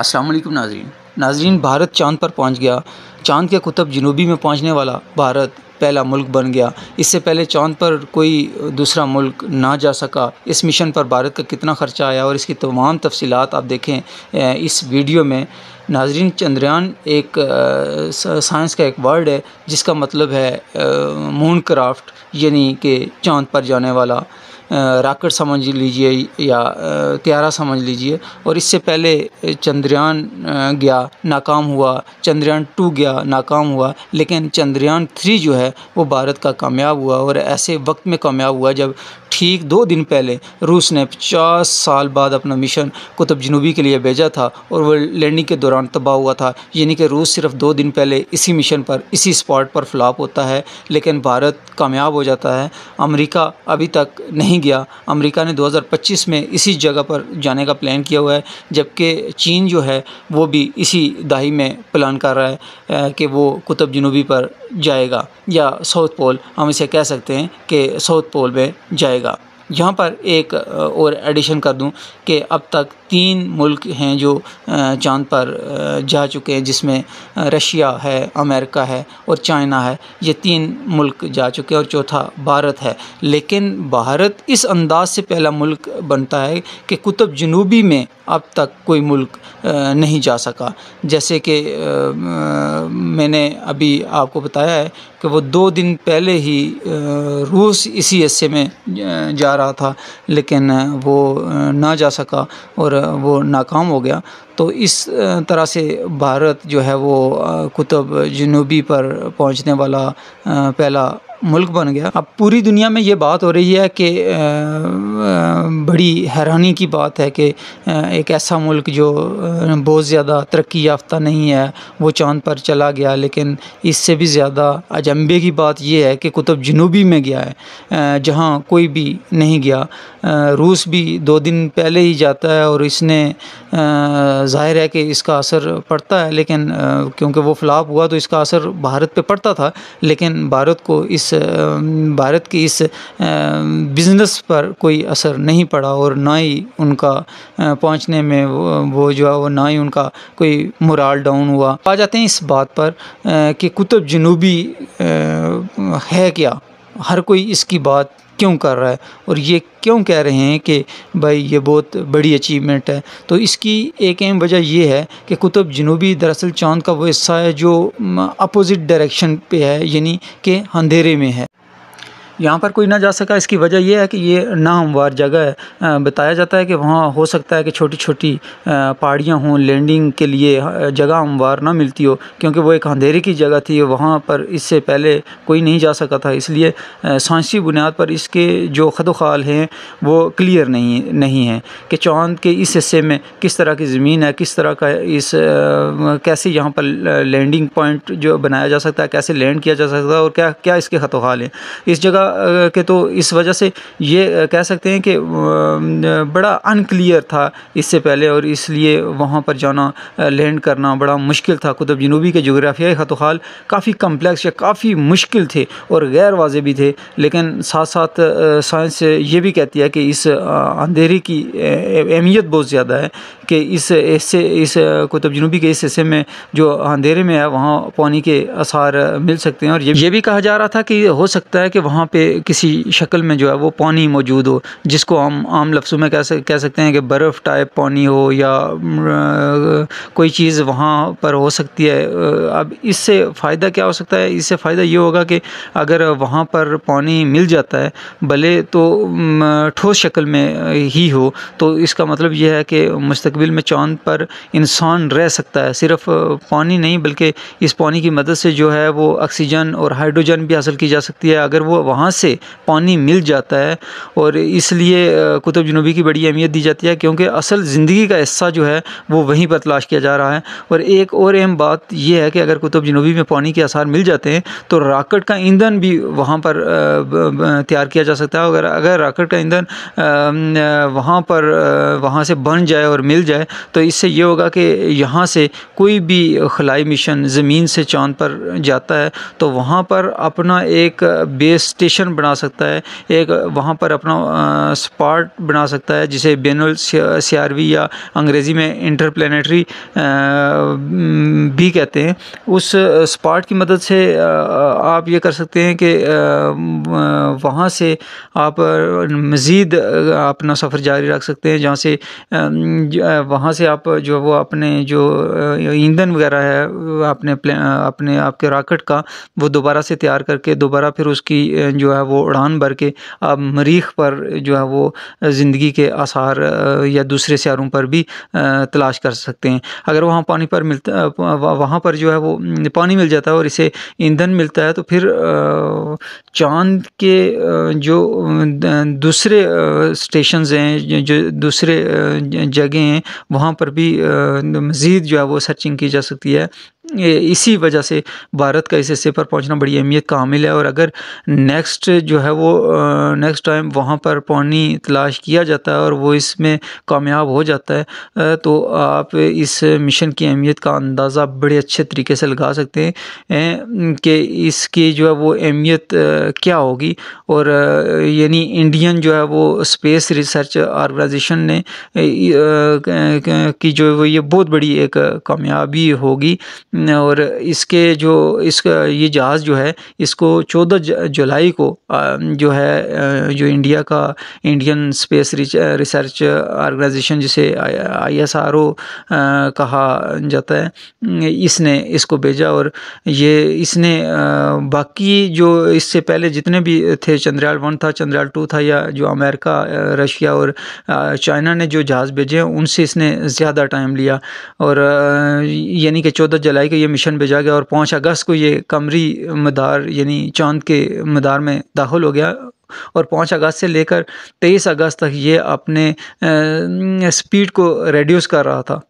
असलम नाजरीन नाजरीन भारत चांद पर पहुंच गया चांद के कुतब जनूबी में पहुंचने वाला भारत पहला मुल्क बन गया इससे पहले चांद पर कोई दूसरा मुल्क ना जा सका इस मिशन पर भारत का कितना ख़र्चा आया और इसकी तमाम तफसीत आप देखें इस वीडियो में नाजरीन चंद्रयान एक साइंस का एक वर्ड है जिसका मतलब है मून क्राफ्ट यानी कि चाँद पर जाने वाला राकेट समझ लीजिए या त्यारा समझ लीजिए और इससे पहले चंद्रयान गया नाकाम हुआ चंद्रयान टू गया नाकाम हुआ लेकिन चंद्रयान थ्री जो है वो भारत का कामयाब हुआ और ऐसे वक्त में कामयाब हुआ जब ठीक दो दिन पहले रूस ने 50 साल बाद अपना मिशन कुतुब जनूबी के लिए भेजा था और वह लैंडिंग के दौरान तबाह हुआ था यानी कि रूस सिर्फ दो दिन पहले इसी मिशन पर इसी स्पॉट पर फ्लॉप होता है लेकिन भारत कामयाब हो जाता है अमरीका अभी तक नहीं नहीं गया अमेरिका ने 2025 में इसी जगह पर जाने का प्लान किया हुआ है जबकि चीन जो है वो भी इसी दाही में प्लान कर रहा है कि वो कुतुब जनूबी पर जाएगा या साउथ पोल हम इसे कह सकते हैं कि साउथ पोल में जाएगा यहाँ पर एक और एडिशन कर दूं कि अब तक तीन मुल्क हैं जो चाँद पर जा चुके हैं जिसमें रशिया है अमेरिका है और चाइना है ये तीन मुल्क जा चुके हैं और चौथा भारत है लेकिन भारत इस अंदाज से पहला मुल्क बनता है कि कुतुब जनूबी में अब तक कोई मुल्क नहीं जा सका जैसे कि मैंने अभी आपको बताया है कि वो दो दिन पहले ही रूस इसी हिस्से में जा रहा था लेकिन वो ना जा सका और वो नाकाम हो गया तो इस तरह से भारत जो है वो कुतुब जनूबी पर पहुंचने वाला पहला मुल्क बन गया अब पूरी दुनिया में ये बात हो रही है कि बड़ी हैरानी की बात है कि एक ऐसा मुल्क जो बहुत ज़्यादा तरक्की याफ्ता नहीं है वो चांद पर चला गया लेकिन इससे भी ज़्यादा अजम्बे की बात यह है कि कुतुब जनूबी में गया है जहाँ कोई भी नहीं गया रूस भी दो दिन पहले ही जाता है और इसने ज़ाहिर है कि इसका असर पड़ता है लेकिन क्योंकि वो फ्लाप हुआ तो इसका असर भारत पर पड़ता था लेकिन भारत को इस इस भारत की इस बिज़नेस पर कोई असर नहीं पड़ा और ना ही उनका पहुंचने में वो जो है वो ना ही उनका कोई मुराल डाउन हुआ आ जाते हैं इस बात पर कि कुतुब जनूबी है क्या हर कोई इसकी बात क्यों कर रहा है और ये क्यों कह रहे हैं कि भाई ये बहुत बड़ी अचीवमेंट है तो इसकी एक अहम वजह यह है कि कुतुब जनूबी दरअसल चाँद का वो हिस्सा है जो अपोज़िट डायरेक्शन पे है यानी कि अंधेरे में है यहाँ पर कोई ना जा सका इसकी वजह यह है कि ये नामवार जगह है बताया जाता है कि वहाँ हो सकता है कि छोटी छोटी पहाड़ियाँ हों लैंडिंग के लिए जगह हमवार ना मिलती हो क्योंकि वो एक अंधेरे की जगह थी वहाँ पर इससे पहले कोई नहीं जा सका था इसलिए सांसी बुनियाद पर इसके जो खदोखाल हैं वो क्लियर नहीं नहीं हैं कि चाँद के इस हिस्से में किस तरह की ज़मीन है किस तरह का इस कैसे यहाँ पर लैंडिंग पॉइंट जो बनाया जा सकता है कैसे लैंड किया जा सकता है और क्या क्या इसके खतोखाल हैं इस जगह के तो इस वजह से ये कह सकते हैं कि बड़ा अनक्लियर था इससे पहले और इसलिए वहाँ पर जाना लैंड करना बड़ा मुश्किल था कुतुब जनूबी के जोग्राफियाई हाल काफ़ी कम्प्लेक्स या काफ़ी मुश्किल थे और गैर वाजे भी थे लेकिन साथ साथ साइंस ये भी कहती है कि इस अंधेरी की अहमियत बहुत ज़्यादा है कि इस हिस्से इस कुतुब जनूबी के इस हिस्से में जो अंधेरे में है वहाँ पानी के आसार मिल सकते हैं और ये ये भी कहा जा रहा था कि हो सकता है कि वहाँ पर पे किसी शक्ल में जो है वो पानी मौजूद हो जिसको हम आम लफ्सों में कह सक कह सकते हैं कि बर्फ़ टाइप पानी हो या कोई चीज़ वहाँ पर हो सकती है अब इससे फ़ायदा क्या हो सकता है इससे फ़ायदा ये होगा कि अगर वहाँ पर पानी मिल जाता है भले तो ठोस शक्ल में ही हो तो इसका मतलब यह है कि मुस्तबिल में चांद पर इंसान रह सकता है सिर्फ पानी नहीं बल्कि इस पानी की मदद से जो है वो ऑक्सीजन और हाइड्रोजन भी हासिल की जा सकती है अगर वो वहाँ वहाँ से पानी मिल जाता है और इसलिए कुतुब जनूबी की बड़ी अहमियत दी जाती है क्योंकि असल ज़िंदगी का हिस्सा जो है वो वहीं पर तलाश किया जा रहा है और एक और अहम बात यह है कि अगर कुतुब जनूबी में पानी के आसार मिल जाते हैं तो राकेट का ईंधन भी वहाँ पर तैयार किया जा सकता है अगर अगर राकेट का ईंधन वहाँ पर वहाँ से बन जाए और मिल जाए तो इससे ये होगा कि यहाँ से कोई भी खलाई मिशन ज़मीन से चांद पर जाता है तो वहाँ पर अपना एक बेस स्टेशन सेक्शन बना सकता है एक वहाँ पर अपना स्पॉट बना सकता है जिसे बेनल सियारवी या अंग्रेज़ी में इंटर भी कहते हैं उस स्पॉट की मदद से आप ये कर सकते हैं कि वहाँ से आप मज़ीद अपना सफ़र जारी रख सकते हैं जहाँ से वहाँ से आप जो वो अपने जो ईंधन वगैरह है अपने अपने आपके रॉकेट का वो दोबारा से तैयार करके दोबारा फिर उसकी जो जो है वो उड़ान भर के अब मरीख पर जो है वो ज़िंदगी के आसार या दूसरे स्यारों पर भी तलाश कर सकते हैं अगर वहाँ पानी पर मिलता वहाँ पर जो है वो पानी मिल जाता है और इसे ईंधन मिलता है तो फिर चांद के जो दूसरे स्टेशन हैं जो दूसरे जगह हैं वहाँ पर भी मज़ीद जो है वो सर्चिंग की जा सकती है इसी वजह से भारत का इस हिस्से पर पहुंचना बड़ी अहमियत का हामिल है और अगर नेक्स्ट जो है वो नेक्स्ट टाइम वहाँ पर पानी तलाश किया जाता है और वो इसमें कामयाब हो जाता है तो आप इस मिशन की अहमियत का अंदाज़ा बड़े अच्छे तरीके से लगा सकते हैं कि इसकी जो है वो अहमियत क्या होगी और यानी इंडियन जो है वो स्पेस रिसर्च ऑर्गनाइजेशन ने की जो है वो ये बहुत बड़ी एक कामयाबी होगी और इसके जो इसका ये जहाज़ जो है इसको चौदह जुलाई को जो है जो इंडिया का इंडियन स्पेस रिसर्च ऑर्गेनाइजेशन जिसे आई एस आर ओ कहा जाता है इसने इसको भेजा और ये इसने बाकी जो इससे पहले जितने भी थे चंद्रयान वन था चंद्रयान टू था या जो अमेरिका रशिया और चाइना ने जो जहाज़ भेजे उनसे इसने ज़्यादा टाइम लिया और यानी कि चौदह जुलाई जुलाई को ये मिशन भेजा गया और पाँच अगस्त को ये कमरी मदार यानी चांद के मदार में दाखिल हो गया और पाँच अगस्त से लेकर तेईस अगस्त तक ये अपने स्पीड को रेड्यूस कर रहा था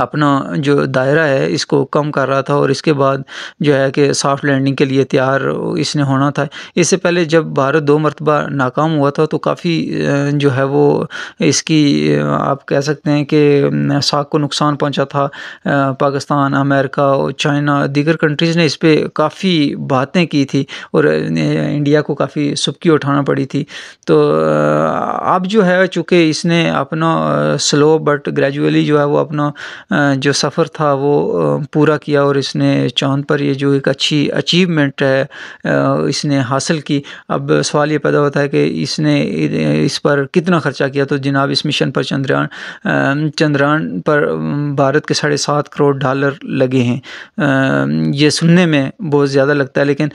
अपना जो दायरा है इसको कम कर रहा था और इसके बाद जो है कि सॉफ्ट लैंडिंग के लिए तैयार इसने होना था इससे पहले जब भारत दो मरतबा नाकाम हुआ था तो काफ़ी जो है वो इसकी आप कह सकते हैं कि साख को नुकसान पहुंचा था पाकिस्तान अमेरिका और चाइना दीगर कंट्रीज़ ने इस पर काफ़ी बातें की थी और इंडिया को काफ़ी सुबकी उठाना पड़ी थी तो अब जो है चूँकि इसने अपना स्लो बट ग्रेजुअली जो है वो अपना जो सफ़र था वो पूरा किया और इसने चांद पर ये जो एक अच्छी अचीवमेंट है इसने हासिल की अब सवाल ये पैदा होता है कि इसने इस पर कितना ख़र्चा किया तो जनाब इस मिशन पर चंद्रयान चंद्रयान पर भारत के साढ़े सात करोड़ डॉलर लगे हैं ये सुनने में बहुत ज़्यादा लगता है लेकिन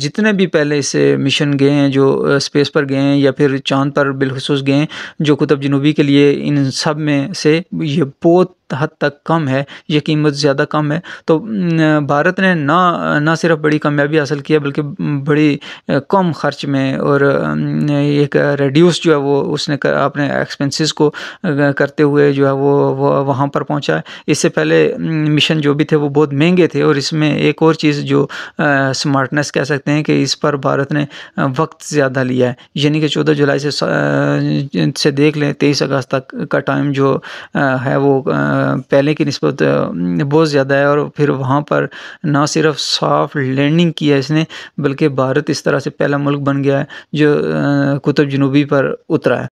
जितने भी पहले इस मिशन गए हैं जो स्पेस पर गए हैं या फिर चांद पर बिलखसूस गए हैं जो कुतुब जनूबी के लिए इन सब में से ये बहुत हद तक कम है यह कीमत ज़्यादा कम है तो भारत ने ना ना सिर्फ बड़ी कामयाबी हासिल की है बल्कि बड़ी कम खर्च में और एक रिड्यूस जो है वो उसने कर, अपने एक्सपेंसेस को करते हुए जो है वो, वो वहाँ पर पहुँचा है इससे पहले मिशन जो भी थे वो बहुत महंगे थे और इसमें एक और चीज़ जो स्मार्टनेस कह सकते हैं कि इस पर भारत ने वक्त ज़्यादा लिया है यानी कि चौदह जुलाई से से देख लें तेईस अगस्त तक का टाइम जो है वो पहले की नस्बत बहुत ज़्यादा है और फिर वहाँ पर ना सिर्फ साफ लैंडिंग किया इसने बल्कि भारत इस तरह से पहला मुल्क बन गया है जो कुतुब जनूबी पर उतरा है